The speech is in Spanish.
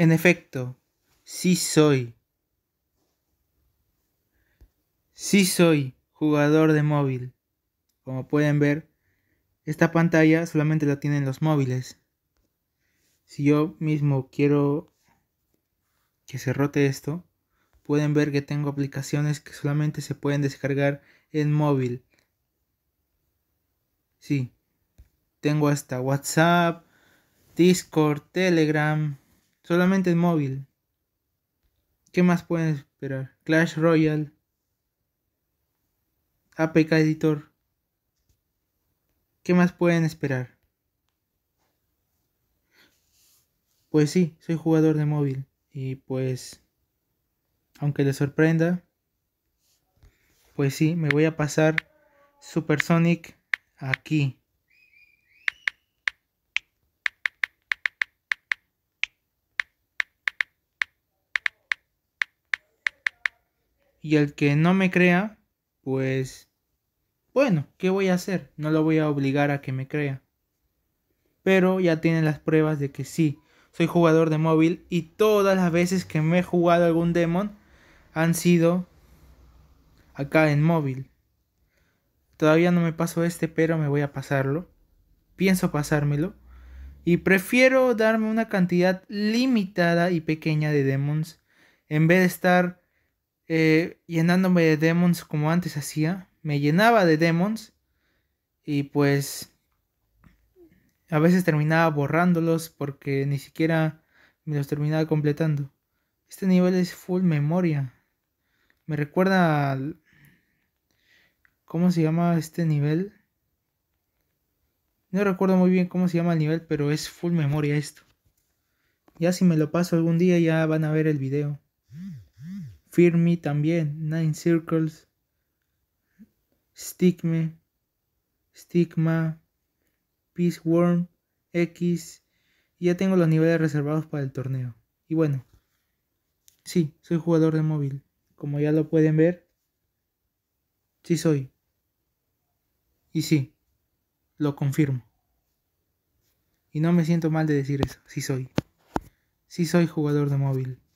En efecto, sí soy. Sí soy jugador de móvil. Como pueden ver, esta pantalla solamente la tienen los móviles. Si yo mismo quiero que se rote esto, pueden ver que tengo aplicaciones que solamente se pueden descargar en móvil. Sí, tengo hasta WhatsApp, Discord, Telegram, Solamente en móvil. ¿Qué más pueden esperar? Clash Royale. APK Editor. ¿Qué más pueden esperar? Pues sí, soy jugador de móvil. Y pues, aunque les sorprenda, pues sí, me voy a pasar Supersonic aquí. Y el que no me crea, pues, bueno, ¿qué voy a hacer? No lo voy a obligar a que me crea. Pero ya tiene las pruebas de que sí, soy jugador de móvil y todas las veces que me he jugado algún demon han sido acá en móvil. Todavía no me paso este, pero me voy a pasarlo. Pienso pasármelo. Y prefiero darme una cantidad limitada y pequeña de demons en vez de estar eh, llenándome de demons como antes hacía. Me llenaba de demons y pues a veces terminaba borrándolos porque ni siquiera me los terminaba completando. Este nivel es full memoria. Me recuerda ¿Cómo se llama este nivel? No recuerdo muy bien cómo se llama el nivel, pero es full memoria esto. Ya si me lo paso algún día ya van a ver el video. Firme también, Nine Circles, Stigma, Stigma, Peace Worm, X. Y ya tengo los niveles reservados para el torneo. Y bueno, sí, soy jugador de móvil. Como ya lo pueden ver, sí soy. Y sí, lo confirmo. Y no me siento mal de decir eso, sí soy. Sí soy jugador de móvil.